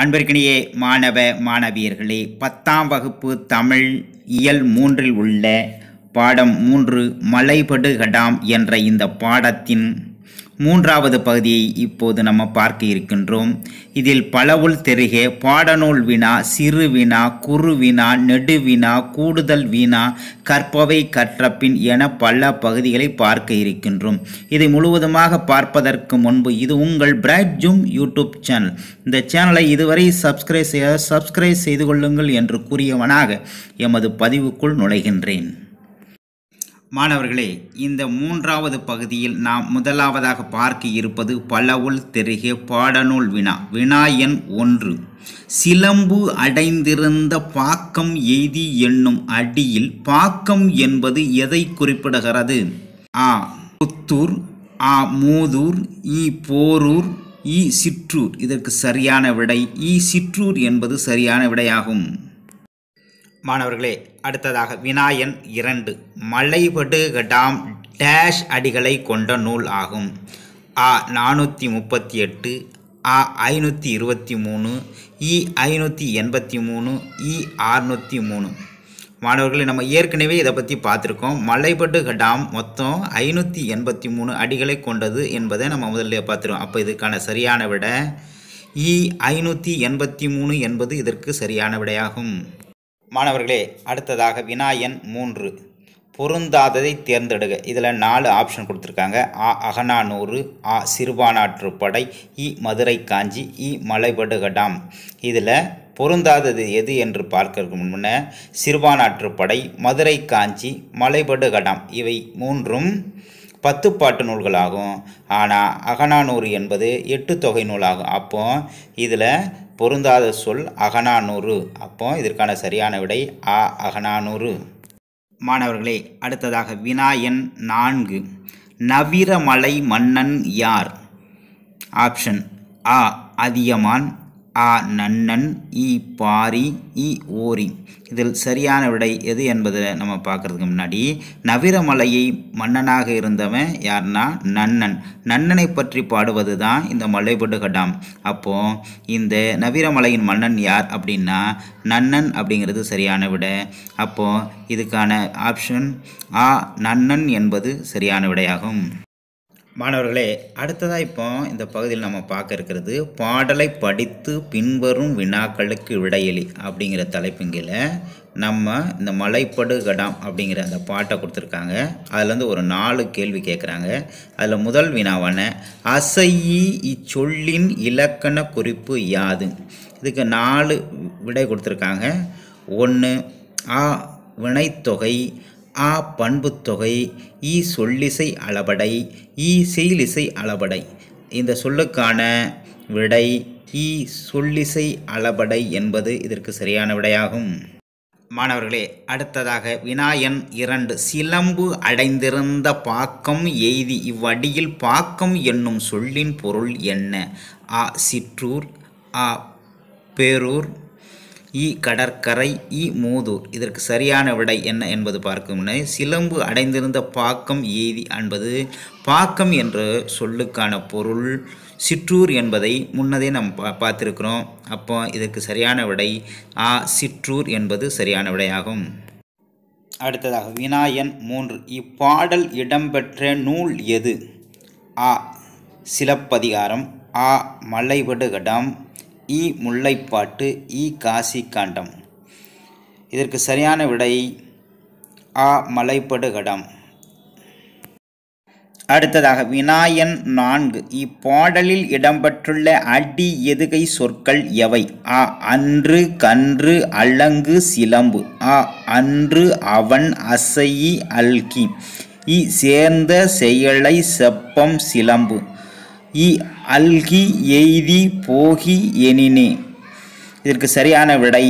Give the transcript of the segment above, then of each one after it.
அன்பிற்கினியே மாணவ மாணவியர்களே பத்தாம் வகுப்பு தமிழ் இயல் மூன்றில் உள்ள பாடம் மூன்று மலைபடுகடாம் என்ற இந்த பாடத்தின் மூன்றாவது பகுதியை இப்போது நம்ம பார்க்க இருக்கின்றோம் இதில் பலவுள் தெருகே பாடநூல் வினா சிறு வினா குறு வினா நெடு வினா கூடுதல் வினா கற்பவை கற்றப்பின் என பல பகுதிகளை பார்க்க இருக்கின்றோம் இதை முழுவதுமாக பார்ப்பதற்கு முன்பு இது உங்கள் பிரைட் ஜூம் யூடியூப் சேனல் இந்த சேனலை இதுவரை சப்ஸ்கிரைப் செய்ய சப்ஸ்கிரைப் செய்து கொள்ளுங்கள் என்று கூறியவனாக எமது பதிவுக்குள் நுழைகின்றேன் மாணவர்களே இந்த மூன்றாவது பகுதியில் நாம் முதலாவதாக பார்க்க இருப்பது பலவுள் தெருக பாடநூல் வினா வினா எண் ஒன்று சிலம்பு அடைந்திருந்த பாக்கம் எய்தி என்னும் அடியில் பாக்கம் என்பது எதை குறிப்பிடுகிறது ஆ புத்தூர் ஆ மூதூர் இ போரூர் இ சிற்றூர் இதற்கு சரியான விடை இ சிற்றூர் என்பது சரியான விடையாகும் மாணவர்களே அடுத்ததாக வினாயன் இரண்டு மலைபடு கடாம் டேஷ் அடிகளை கொண்ட நூல் ஆகும் ஆ நானூற்றி முப்பத்தி எட்டு ஆ ஐநூற்றி இருபத்தி மூணு இ ஐநூற்றி எண்பத்தி மூணு இ ஆறுநூற்றி மூணு மாணவர்களை நம்ம ஏற்கனவே இதை பற்றி பார்த்துருக்கோம் மலைபட்டு கடாம் மொத்தம் ஐநூற்றி எண்பத்தி மூணு அடிகளை கொண்டது என்பதை நம்ம முதல்ல பார்த்துருவோம் அப்போ இதுக்கான சரியான விட இ ஐநூற்றி எண்பத்தி மூணு என்பது இதற்கு சரியான விடையாகும் மாணவர்களே அடுத்ததாக வினாயன் மூன்று பொருந்தாததை தேர்ந்தெடுக இதில் நாலு ஆப்ஷன் கொடுத்துருக்காங்க ஆ அகனானூறு ஆ சிறுபானாற்றுப்படை இ மதுரை காஞ்சி இ மலைபடுகடாம் இதில் பொருந்தாதது எது என்று பார்க்கறதுக்கு முன்னே சிறுபானாற்றுப்படை மதுரை காஞ்சி மலைபடுகடாம் இவை மூன்றும் பத்து பாட்டு நூல்களாகும் ஆனால் அகனானூறு என்பது எட்டு தொகை நூலாகும் அப்போ இதில் பொருந்தாத சொல் அகனானூறு அப்போ இதற்கான சரியான விடை அ அகனானூறு மாணவர்களே அடுத்ததாக வினா எண் நான்கு நவிரமலை மன்னன் யார் ஆப்ஷன் அ அதியமான் ஆ நன்னன் இ பாரி இ ஓரி இதில் சரியான விடை எது என்பதை நம்ம பார்க்குறதுக்கு முன்னாடி நவிரமலையை மன்னனாக இருந்தவன் யார்னா நன்னன் நன்னனை பற்றி பாடுவது தான் இந்த மலைபடுகடாம் அப்போது இந்த நவிரமலையின் மன்னன் யார் அப்படின்னா நன்னன் அப்படிங்கிறது சரியான விடை அப்போது இதுக்கான ஆப்ஷன் ஆ நன்னன் என்பது சரியான விடையாகும் மாணவர்களே அடுத்ததாக இப்போ இந்த பகுதியில் நம்ம பார்க்க இருக்கிறது பாடலை படித்து பின்வரும் வினாக்களுக்கு விடையலி அப்படிங்கிற தலைப்பின் கீழே நம்ம இந்த மலைப்படு கடாம் அப்படிங்கிற அந்த பாட்டை கொடுத்துருக்காங்க அதில் வந்து ஒரு நாலு கேள்வி கேட்குறாங்க அதில் முதல் வினாவான அசையி இச்சொல்லின் இலக்கண குறிப்பு யாது இதுக்கு நாலு விடை கொடுத்துருக்காங்க ஒன்று ஆ வினைத்தொகை ஆ பண்புத்தொகை ஈ சொல்லிசை அளபடை ஈ செயலிசை அளபடை இந்த சொல்லுக்கான விடை ஈ சொல்லிசை அளபடை என்பது இதற்கு சரியான விடையாகும் மாணவர்களே அடுத்ததாக வினாயன் இரண்டு சிலம்பு அடைந்திருந்த பாக்கம் எய்தி இவ்வடியில் பாக்கம் என்னும் சொல்லின் பொருள் என்ன ஆ சிற்றூர் ஆ பேரூர் இ கடற்கரை இ மூதூர் இதற்கு சரியான விடை என்ன என்பது பார்க்கும் சிலம்பு அடைந்திருந்த பாக்கம் ஏதி என்பது பாக்கம் என்ற சொல்லுக்கான பொருள் சிற்றூர் என்பதை முன்னதே நாம் பா பார்த்துருக்கிறோம் அப்போ இதற்கு சரியான விடை ஆ சிற்றூர் என்பது சரியான விடையாகும் அடுத்ததாக வினாயன் மூன்று இப்பாடல் இடம்பெற்ற நூல் எது ஆ சிலப்பதிகாரம் ஆ மலைவடுகடம் இ முல்லைப்பாட்டு இ காசிக்காண்டம் இதற்கு சரியான விடை ஆ மலைப்படுகடம் அடுத்ததாக விநாயன் நான்கு இப்பாடலில் இடம்பெற்றுள்ள அடி எதுகை சொற்கள் எவை அ அன்று கன்று அலங்கு சிலம்பு அ அன்று அவன் அசையி அல்கி இ சேர்ந்த செயலை செப்பம் சிலம்பு இ அல்கி எய்தி போகி எனினே இதற்கு சரியான விடை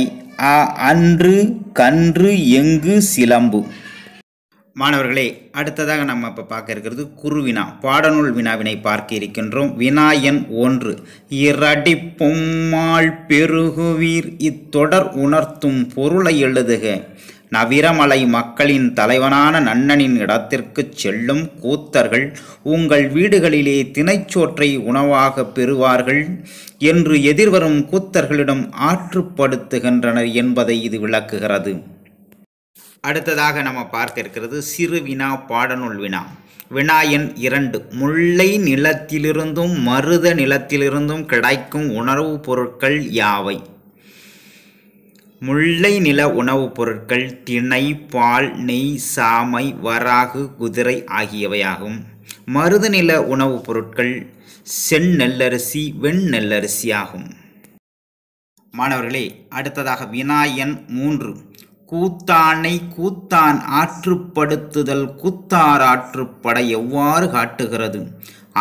அ அன்று கன்று எங்கு சிலம்பு மாணவர்களே அடுத்ததாக நம்ம இப்போ பார்க்க இருக்கிறது குருவினா பாடநூல் வினாவினை பார்க்க இருக்கின்றோம் வினா எண் ஒன்று பொம்மாள் பெருகுவீர் இத்தொடர் உணர்த்தும் பொருளை எழுதுக நவிரமலை மக்களின் தலைவனான நன்னனின் இடத்திற்குச் செல்லும் கூத்தர்கள் உங்கள் வீடுகளிலே தினைச்சோற்றை உணவாக பெறுவார்கள் என்று எதிர்வரும் கூத்தர்களிடம் ஆற்றுப்படுத்துகின்றனர் என்பதை இது விளக்குகிறது அடுத்ததாக நம்ம பார்த்திருக்கிறது சிறு வினா பாடநூல் வினா வினாயன் இரண்டு முல்லை நிலத்திலிருந்தும் மருத நிலத்திலிருந்தும் கிடைக்கும் உணர்வுப் பொருட்கள் யாவை முல்லை நில உணவுப் பொருட்கள் திணை பால் நெய் சாமை வராகு குதிரை ஆகியவையாகும் மருது நில உணவுப் பொருட்கள் செந்நெல்லரிசி வெண்ணெல்லரிசி ஆகும் மாணவர்களே அடுத்ததாக வினாயன் மூன்று கூத்தானை கூத்தான் ஆற்றுப்படுத்துதல் கூத்தார் ஆற்றுப்பட எவ்வாறு காட்டுகிறது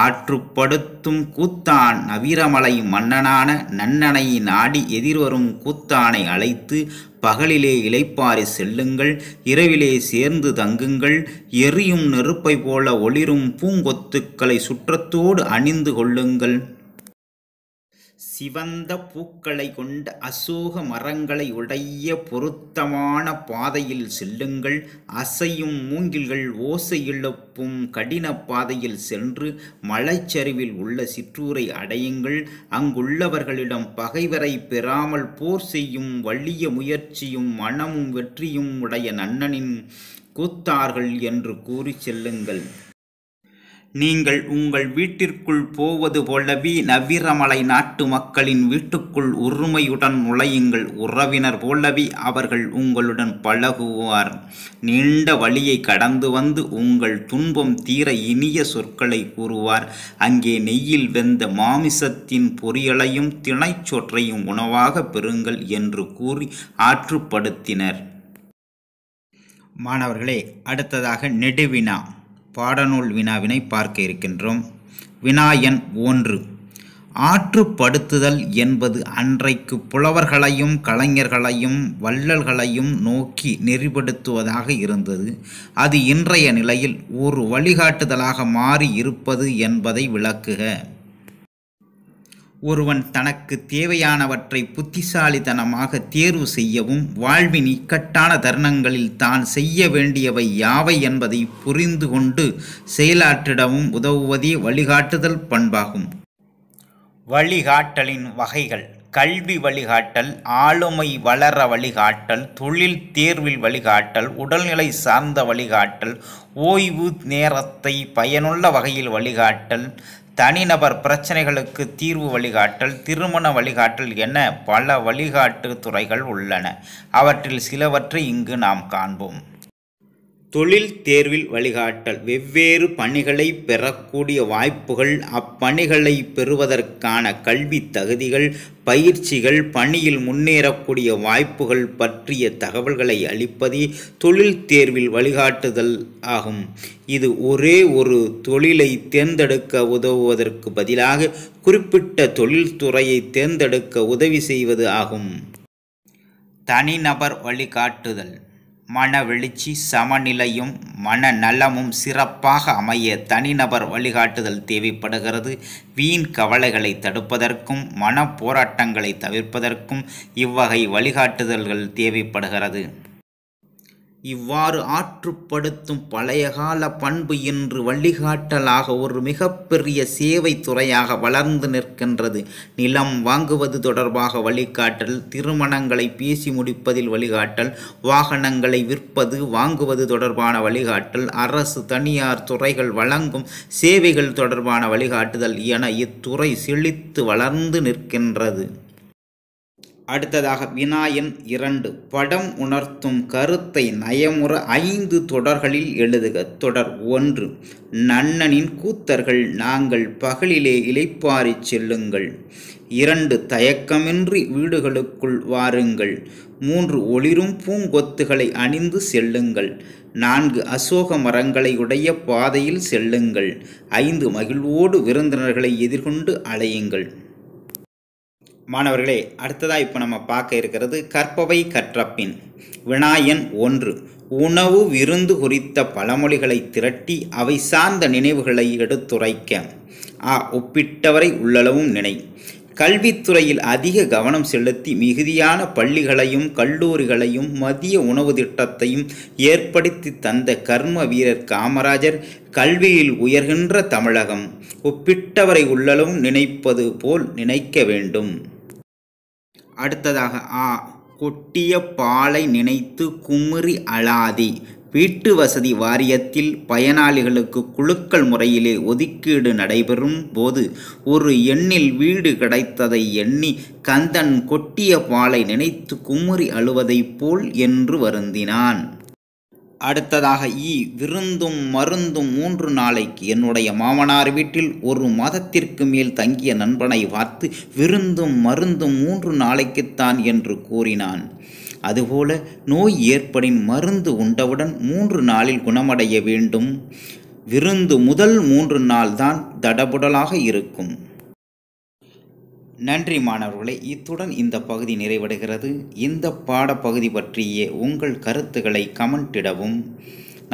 ஆற்றுப்படுத்தும் கூத்தான் நவீரமலை மன்னனான நன்னனை நாடி எதிர்வரும் கூத்தானை அழைத்து பகலிலே இலைப்பாரி செல்லுங்கள் இரவிலே சேர்ந்து தங்குங்கள் எரியும் நெருப்பை போல ஒளிரும் பூங்கொத்துக்களை சுற்றத்தோடு அணிந்து கொள்ளுங்கள் சிவந்த பூக்களை கொண்ட அசோக மரங்களை உடைய பொருத்தமான பாதையில் செல்லுங்கள் அசையும் மூங்கில்கள் ஓசை இழப்பும் கடின பாதையில் சென்று மலைச்சரிவில் உள்ள சிற்றூரை அடையுங்கள் அங்குள்ளவர்களிடம் பகைவரை பெறாமல் போர் செய்யும் வலிய முயற்சியும் மனமும் வெற்றியும் உடைய நன்னனின் கூத்தார்கள் என்று கூறி செல்லுங்கள் நீங்கள் உங்கள் வீட்டிற்குள் போவது போலவே நவிரமலை நாட்டு மக்களின் வீட்டுக்குள் உரிமையுடன் நுழையுங்கள் உறவினர் போலவே அவர்கள் உங்களுடன் பழகுவார் நீண்ட வழியை கடந்து வந்து உங்கள் துன்பம் தீர இனிய சொற்களை கூறுவார் அங்கே நெய்யில் வெந்த மாமிசத்தின் பொரியலையும் திணைச்சொற்றையும் உணவாக பெறுங்கள் என்று கூறி ஆற்றுப்படுத்தினர் மாணவர்களே அடுத்ததாக நெடுவினா பாடநூல் வினாவினை பார்க்க இருக்கின்றோம் வினா எண் ஒன்று ஆற்றுப்படுத்துதல் என்பது அன்றைக்கு புலவர்களையும் கலைஞர்களையும் வள்ளல்களையும் நோக்கி நெறிப்படுத்துவதாக இருந்தது அது இன்றைய நிலையில் ஒரு வழிகாட்டுதலாக மாறி இருப்பது என்பதை விளக்குக ஒருவன் தனக்கு தேவையானவற்றை புத்திசாலித்தனமாக தேர்வு செய்யவும் வாழ்வின் இக்கட்டான தருணங்களில் தான் செய்ய வேண்டியவை யாவை என்பதை புரிந்து கொண்டு செயலாற்றிடவும் உதவுவதே வழிகாட்டுதல் பண்பாகும் வழிகாட்டலின் வகைகள் கல்வி வழிகாட்டல் ஆளுமை வளர வழிகாட்டல் தொழில் தேர்வில் வழிகாட்டல் உடல்நிலை சார்ந்த வழிகாட்டல் ஓய்வு நேரத்தை பயனுள்ள வகையில் வழிகாட்டல் தனிநபர் பிரச்சனைகளுக்கு தீர்வு வழிகாட்டல் திருமண வழிகாட்டல் என பல வழிகாட்டு துறைகள் உள்ளன அவற்றில் சிலவற்றை இங்கு நாம் காண்போம் தொழில் தேர்வில் வழிகாட்டல் வெவ்வேறு பணிகளை பெறக்கூடிய வாய்ப்புகள் அப்பணிகளை பெறுவதற்கான கல்வி தகுதிகள் பயிற்சிகள் பணியில் முன்னேறக்கூடிய வாய்ப்புகள் பற்றிய தகவல்களை அளிப்பதே தொழில் தேர்வில் வழிகாட்டுதல் ஆகும் இது ஒரே ஒரு தொழிலை தேர்ந்தெடுக்க உதவுவதற்கு பதிலாக குறிப்பிட்ட தொழில்துறையை தேர்ந்தெடுக்க உதவி செய்வது ஆகும் தனிநபர் வழிகாட்டுதல் மன வெளிச்சி சமநிலையும் மனநலமும் சிறப்பாக அமைய தனிநபர் வழிகாட்டுதல் தேவைப்படுகிறது வீண் கவலைகளை தடுப்பதற்கும் மன போராட்டங்களை தவிர்ப்பதற்கும் இவ்வகை வழிகாட்டுதல்கள் தேவைப்படுகிறது இவ்வாறு ஆற்றுப்படுத்தும் பழைய கால பண்பு இன்று வழிகாட்டலாக ஒரு மிகப்பெரிய சேவை துறையாக வளர்ந்து நிற்கின்றது நிலம் வாங்குவது தொடர்பாக வழிகாட்டல் திருமணங்களை பேசி முடிப்பதில் வழிகாட்டல் வாகனங்களை விற்பது வாங்குவது தொடர்பான வழிகாட்டல் அரசு தனியார் துறைகள் வழங்கும் சேவைகள் தொடர்பான வழிகாட்டுதல் என இத்துறை செழித்து வளர்ந்து நிற்கின்றது அடுத்ததாக வினாயன் இரண்டு படம் உணர்த்தும் கருத்தை நயமுற ஐந்து தொடர்களில் எழுதுக தொடர் ஒன்று நன்னனின் கூத்தர்கள் நாங்கள் பகலிலே இலைப்பாரி செல்லுங்கள் இரண்டு தயக்கமின்றி வீடுகளுக்குள் வாருங்கள் மூன்று ஒளிரும் பூங்கொத்துகளை அணிந்து செல்லுங்கள் நான்கு அசோக மரங்களை உடைய பாதையில் செல்லுங்கள் ஐந்து மகிழ்வோடு விருந்தினர்களை எதிர்கொண்டு அலையுங்கள் மாணவர்களே அடுத்ததாக இப்போ நம்ம பார்க்க இருக்கிறது கற்பவை கற்றப்பின் வினாயன் ஒன்று உணவு விருந்து குறித்த பழமொழிகளை திரட்டி அவை சார்ந்த நினைவுகளை எடுத்துரைக்க ஆ ஒப்பிட்டவரை உள்ளளவும் நினை கல்வித்துறையில் அதிக கவனம் செலுத்தி மிகுதியான பள்ளிகளையும் கல்லூரிகளையும் மதிய உணவு திட்டத்தையும் ஏற்படுத்தி தந்த கர்ம வீரர் காமராஜர் கல்வியில் உயர்கின்ற தமிழகம் ஒப்பிட்டவரை உள்ளளவும் நினைப்பது போல் நினைக்க வேண்டும் அடுத்ததாக ஆ கொட்டிய பாலை நினைத்து குமுறி அழாதி வீட்டு வசதி வாரியத்தில் பயனாளிகளுக்கு குழுக்கள் முறையிலே ஒதுக்கீடு நடைபெறும் போது ஒரு எண்ணில் வீடு கிடைத்ததை எண்ணி கந்தன் கொட்டிய பாலை நினைத்து குமுறி அழுவதைப் போல் என்று வருந்தினான் அடுத்ததாக இ விருந்தும் மருந்தும் மூன்று நாளைக்கு என்னுடைய மாமனார் வீட்டில் ஒரு மாதத்திற்கு மேல் தங்கிய நண்பனை பார்த்து விருந்தும் மருந்தும் மூன்று நாளைக்குத்தான் என்று கூறினான் அதுபோல நோய் ஏற்படின் மருந்து உண்டவுடன் மூன்று நாளில் குணமடைய வேண்டும் விருந்து முதல் மூன்று நாள் தான் தடபுடலாக இருக்கும் நன்றி மாணவர்களே இத்துடன் இந்த பகுதி நிறைவடைகிறது இந்த பாடப்பகுதி பற்றிய உங்கள் கருத்துக்களை கமெண்ட்டிடவும்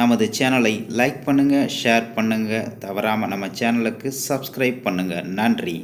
நமது சேனலை லைக் பண்ணுங்கள் ஷேர் பண்ணுங்கள் தவறாமல் நம்ம சேனலுக்கு சப்ஸ்கிரைப் பண்ணுங்கள் நன்றி